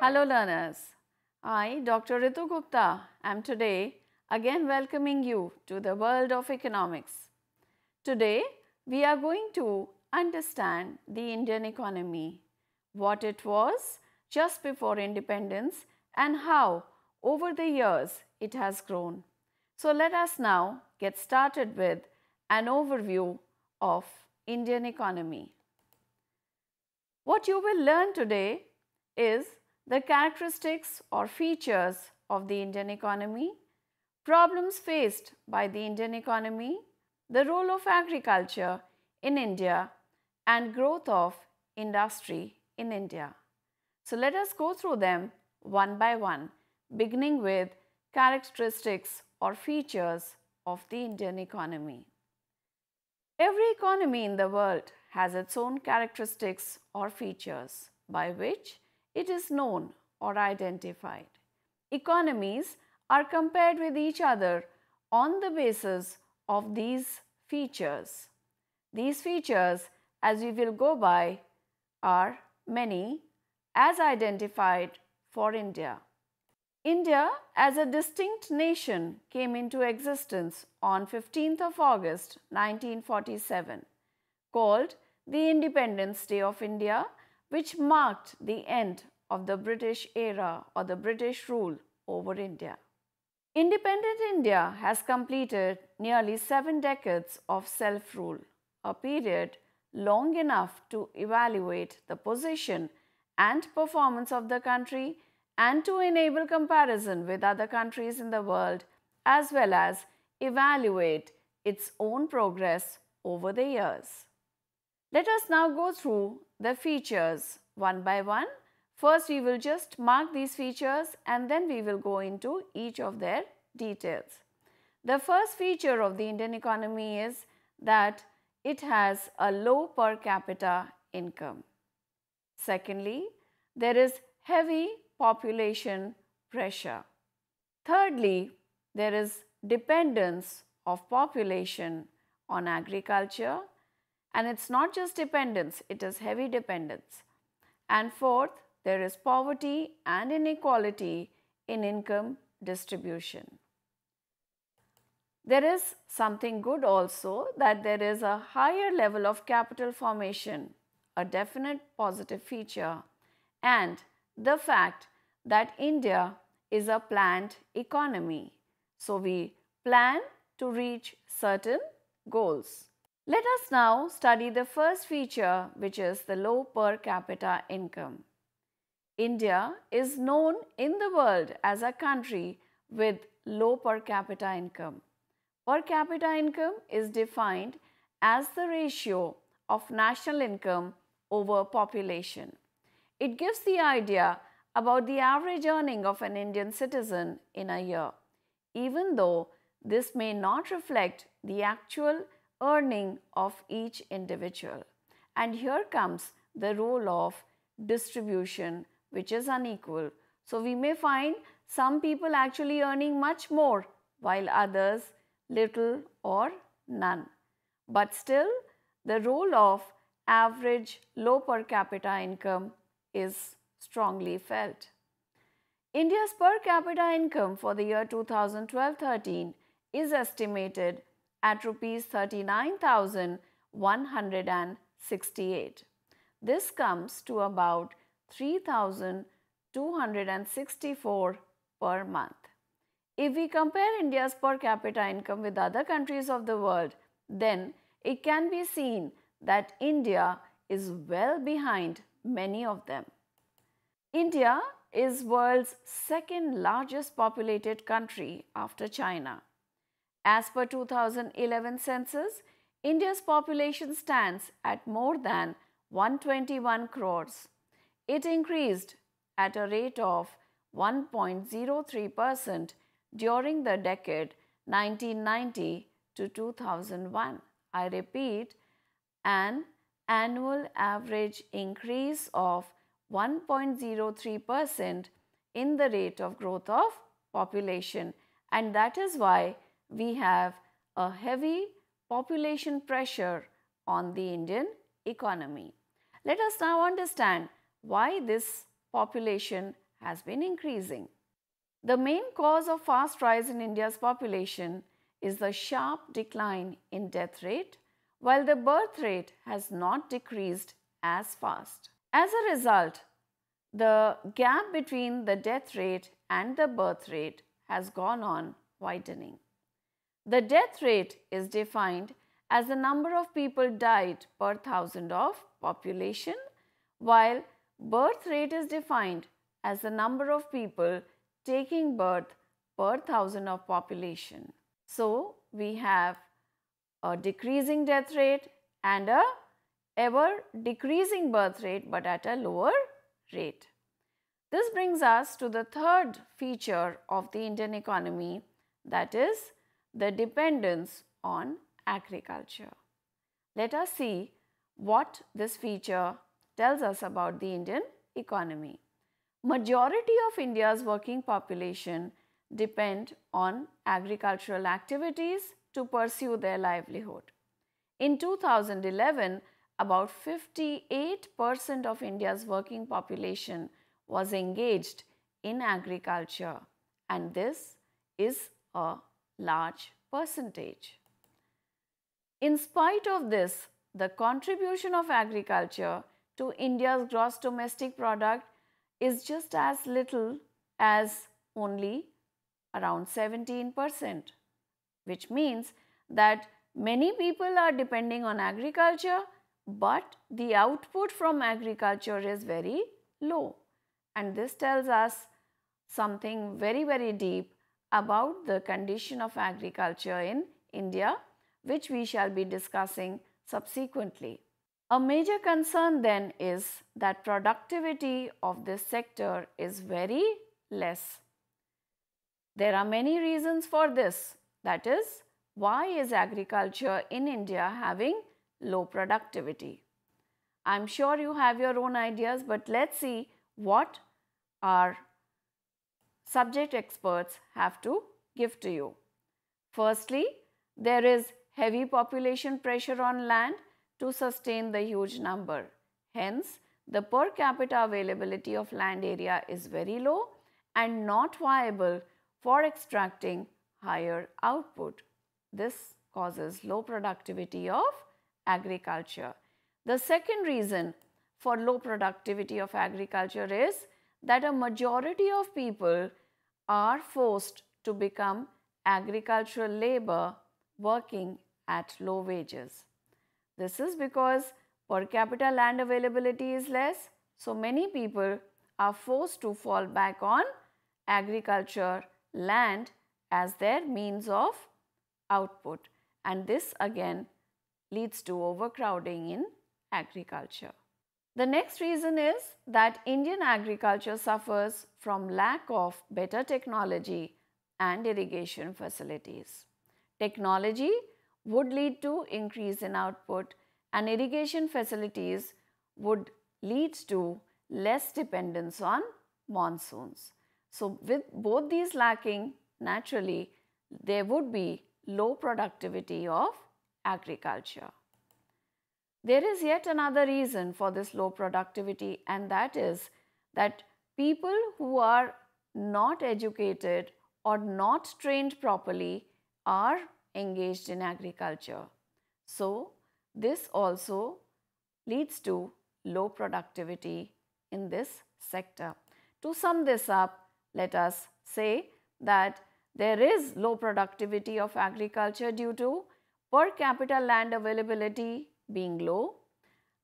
Hello learners, I Dr. Ritu Gupta am today again welcoming you to the world of economics. Today we are going to understand the Indian economy, what it was just before independence and how over the years it has grown. So let us now get started with an overview of Indian economy. What you will learn today is the characteristics or features of the Indian economy, problems faced by the Indian economy, the role of agriculture in India and growth of industry in India. So let us go through them one by one, beginning with characteristics or features of the Indian economy. Every economy in the world has its own characteristics or features by which it is known or identified. Economies are compared with each other on the basis of these features. These features, as we will go by, are many as identified for India. India as a distinct nation came into existence on 15th of August 1947, called the Independence Day of India, which marked the end of the British era or the British rule over India. Independent India has completed nearly seven decades of self-rule, a period long enough to evaluate the position and performance of the country and to enable comparison with other countries in the world as well as evaluate its own progress over the years. Let us now go through the features one by one. First, we will just mark these features and then we will go into each of their details. The first feature of the Indian economy is that it has a low per capita income. Secondly, there is heavy population pressure. Thirdly, there is dependence of population on agriculture and it's not just dependence, it is heavy dependence. And fourth, there is poverty and inequality in income distribution. There is something good also that there is a higher level of capital formation, a definite positive feature and the fact that India is a planned economy. So we plan to reach certain goals. Let us now study the first feature which is the low per capita income. India is known in the world as a country with low per capita income. Per capita income is defined as the ratio of national income over population. It gives the idea about the average earning of an Indian citizen in a year, even though this may not reflect the actual earning of each individual. And here comes the role of distribution, which is unequal. So we may find some people actually earning much more while others little or none. But still, the role of average low per capita income is strongly felt. India's per capita income for the year 2012-13 is estimated at rupees 39,168. This comes to about 3,264 per month. If we compare India's per capita income with other countries of the world, then it can be seen that India is well behind many of them. India is world's second largest populated country after China. As per 2011 census, India's population stands at more than 121 crores. It increased at a rate of 1.03% during the decade 1990 to 2001. I repeat, an annual average increase of 1.03% in the rate of growth of population and that is why we have a heavy population pressure on the Indian economy. Let us now understand why this population has been increasing. The main cause of fast rise in India's population is the sharp decline in death rate while the birth rate has not decreased as fast. As a result, the gap between the death rate and the birth rate has gone on widening. The death rate is defined as the number of people died per thousand of population, while birth rate is defined as the number of people taking birth per thousand of population. So, we have a decreasing death rate and a ever decreasing birth rate but at a lower rate. This brings us to the third feature of the Indian economy that is the dependence on agriculture. Let us see what this feature tells us about the Indian economy. Majority of India's working population depend on agricultural activities to pursue their livelihood. In 2011, about 58% of India's working population was engaged in agriculture and this is a large percentage. In spite of this, the contribution of agriculture to India's gross domestic product is just as little as only around 17 percent which means that many people are depending on agriculture but the output from agriculture is very low and this tells us something very very deep about the condition of agriculture in India which we shall be discussing subsequently. A major concern then is that productivity of this sector is very less. There are many reasons for this. That is, why is agriculture in India having low productivity? I'm sure you have your own ideas, but let's see what our subject experts have to give to you. Firstly, there is heavy population pressure on land to sustain the huge number. Hence, the per capita availability of land area is very low and not viable for extracting higher output. This causes low productivity of agriculture. The second reason for low productivity of agriculture is that a majority of people are forced to become agricultural labor working at low wages. This is because per capita land availability is less, so many people are forced to fall back on agriculture land as their means of output and this again leads to overcrowding in agriculture. The next reason is that Indian agriculture suffers from lack of better technology and irrigation facilities. Technology would lead to increase in output and irrigation facilities would lead to less dependence on monsoons. So with both these lacking, naturally there would be low productivity of agriculture. There is yet another reason for this low productivity and that is that people who are not educated or not trained properly are engaged in agriculture. So, this also leads to low productivity in this sector. To sum this up, let us say that there is low productivity of agriculture due to per capita land availability being low,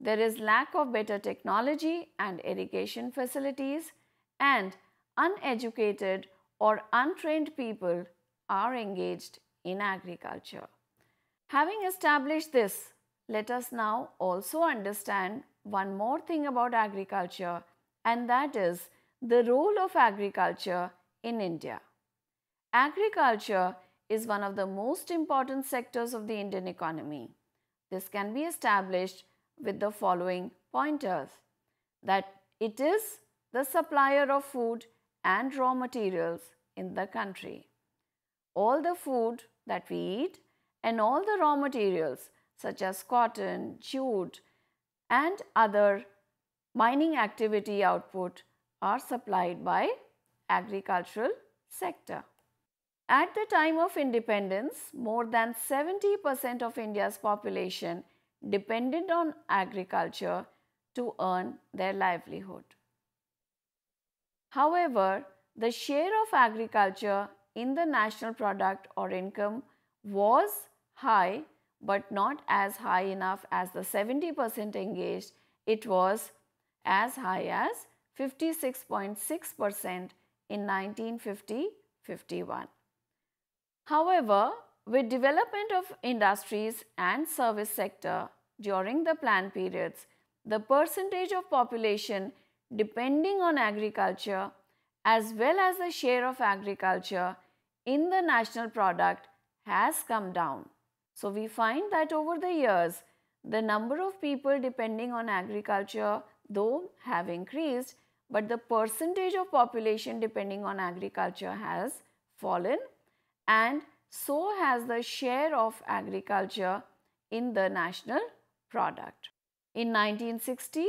there is lack of better technology and irrigation facilities and uneducated or untrained people are engaged in agriculture. Having established this, let us now also understand one more thing about agriculture and that is the role of agriculture in India. Agriculture is one of the most important sectors of the Indian economy. This can be established with the following pointers that it is the supplier of food and raw materials in the country. All the food that we eat and all the raw materials such as cotton, jute and other mining activity output are supplied by agricultural sector. At the time of independence, more than 70% of India's population depended on agriculture to earn their livelihood. However, the share of agriculture in the national product or income was high but not as high enough as the 70% engaged. It was as high as 56.6% in 1950-51. However, with development of industries and service sector during the plan periods, the percentage of population depending on agriculture as well as the share of agriculture in the national product has come down. So, we find that over the years, the number of people depending on agriculture though have increased, but the percentage of population depending on agriculture has fallen and so has the share of agriculture in the national product. In 1960,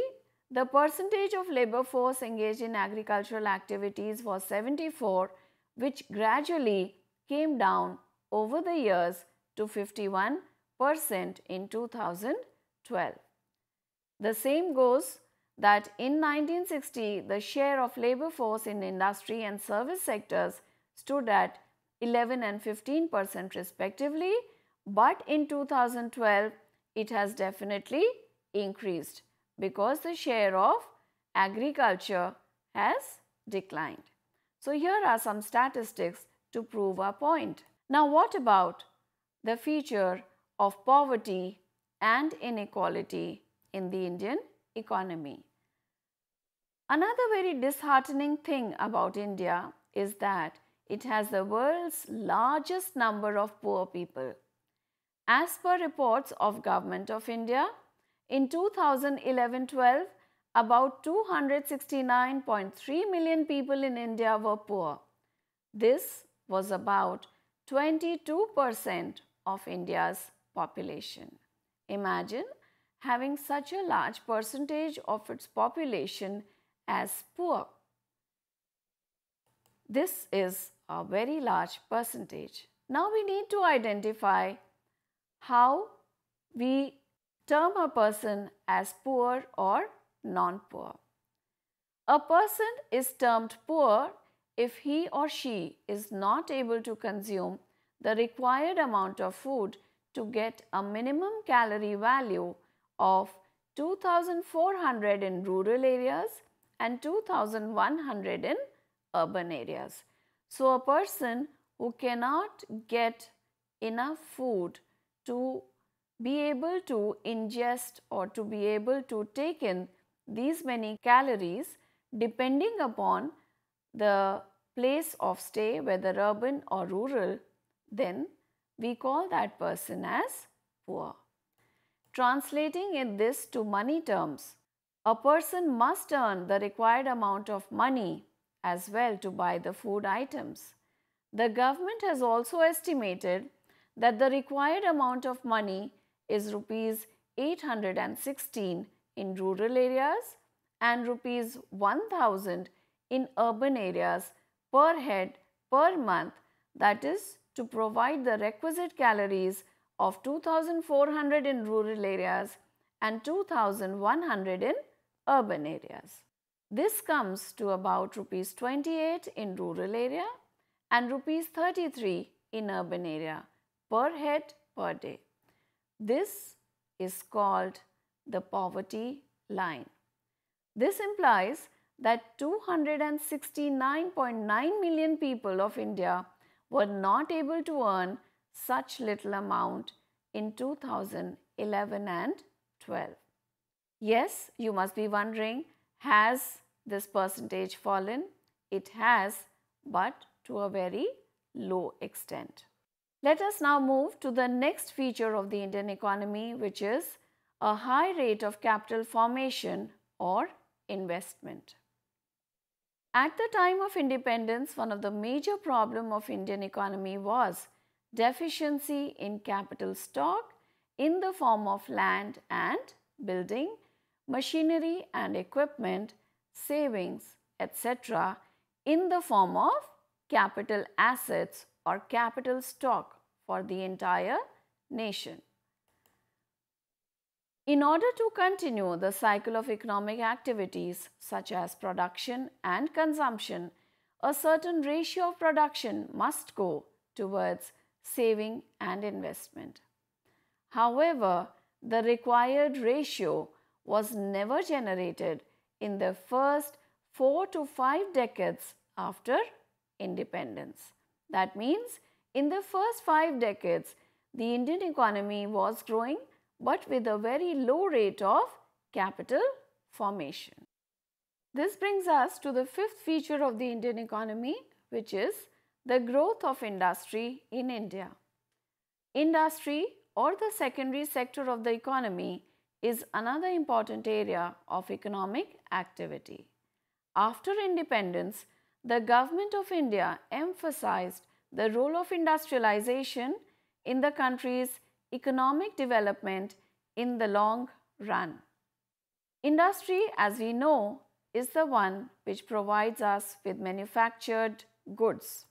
the percentage of labour force engaged in agricultural activities was 74 which gradually came down over the years to 51 percent in 2012. The same goes that in 1960 the share of labour force in industry and service sectors stood at 11 and 15 percent respectively but in 2012 it has definitely increased because the share of agriculture has declined. So here are some statistics to prove our point. Now what about the feature of poverty and inequality in the Indian economy? Another very disheartening thing about India is that it has the world's largest number of poor people. As per reports of Government of India, in 2011-12, about 269.3 million people in India were poor. This was about 22% of India's population. Imagine having such a large percentage of its population as poor. This is a very large percentage. Now we need to identify how we term a person as poor or non-poor. A person is termed poor if he or she is not able to consume the required amount of food to get a minimum calorie value of 2400 in rural areas and 2100 in urban areas. So, a person who cannot get enough food to be able to ingest or to be able to take in these many calories depending upon the place of stay whether urban or rural then we call that person as poor. Translating in this to money terms, a person must earn the required amount of money as well to buy the food items. The government has also estimated that the required amount of money is rupees 816 in rural areas and rupees 1000 in urban areas per head per month that is to provide the requisite calories of 2400 in rural areas and 2100 in urban areas. This comes to about rupees 28 in rural area and rupees 33 in urban area per head per day. This is called the poverty line. This implies that 269.9 million people of India were not able to earn such little amount in 2011 and 12. Yes, you must be wondering has this percentage fallen? It has, but to a very low extent. Let us now move to the next feature of the Indian economy, which is a high rate of capital formation or investment. At the time of independence, one of the major problem of Indian economy was deficiency in capital stock in the form of land and building machinery and equipment, savings, etc. in the form of capital assets or capital stock for the entire nation. In order to continue the cycle of economic activities such as production and consumption, a certain ratio of production must go towards saving and investment. However, the required ratio was never generated in the first 4 to 5 decades after independence. That means in the first 5 decades, the Indian economy was growing but with a very low rate of capital formation. This brings us to the fifth feature of the Indian economy which is the growth of industry in India. Industry or the secondary sector of the economy is another important area of economic activity. After independence, the Government of India emphasized the role of industrialization in the country's economic development in the long run. Industry, as we know, is the one which provides us with manufactured goods.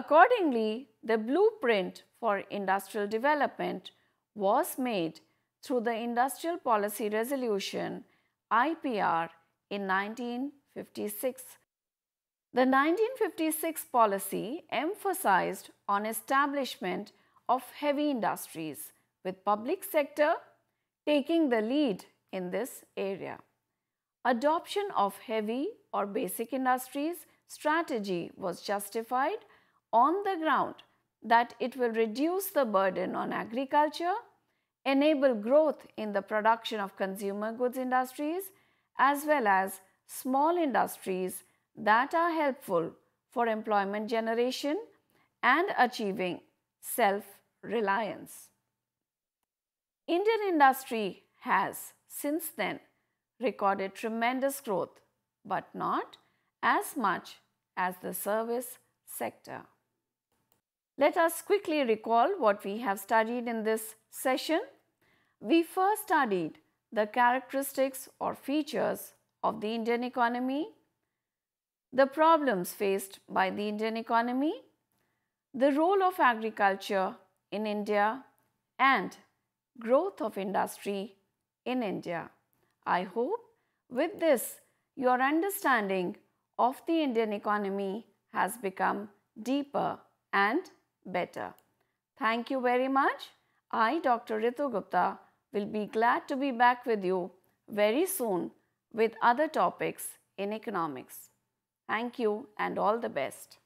Accordingly, the blueprint for industrial development was made through the Industrial Policy Resolution IPR in 1956. The 1956 policy emphasized on establishment of heavy industries with public sector taking the lead in this area. Adoption of heavy or basic industries strategy was justified on the ground that it will reduce the burden on agriculture enable growth in the production of consumer goods industries as well as small industries that are helpful for employment generation and achieving self-reliance. Indian industry has since then recorded tremendous growth but not as much as the service sector. Let us quickly recall what we have studied in this session. We first studied the characteristics or features of the Indian economy, the problems faced by the Indian economy, the role of agriculture in India and growth of industry in India. I hope with this your understanding of the Indian economy has become deeper and better. Thank you very much. I, Dr. Ritu Gupta, will be glad to be back with you very soon with other topics in economics. Thank you and all the best.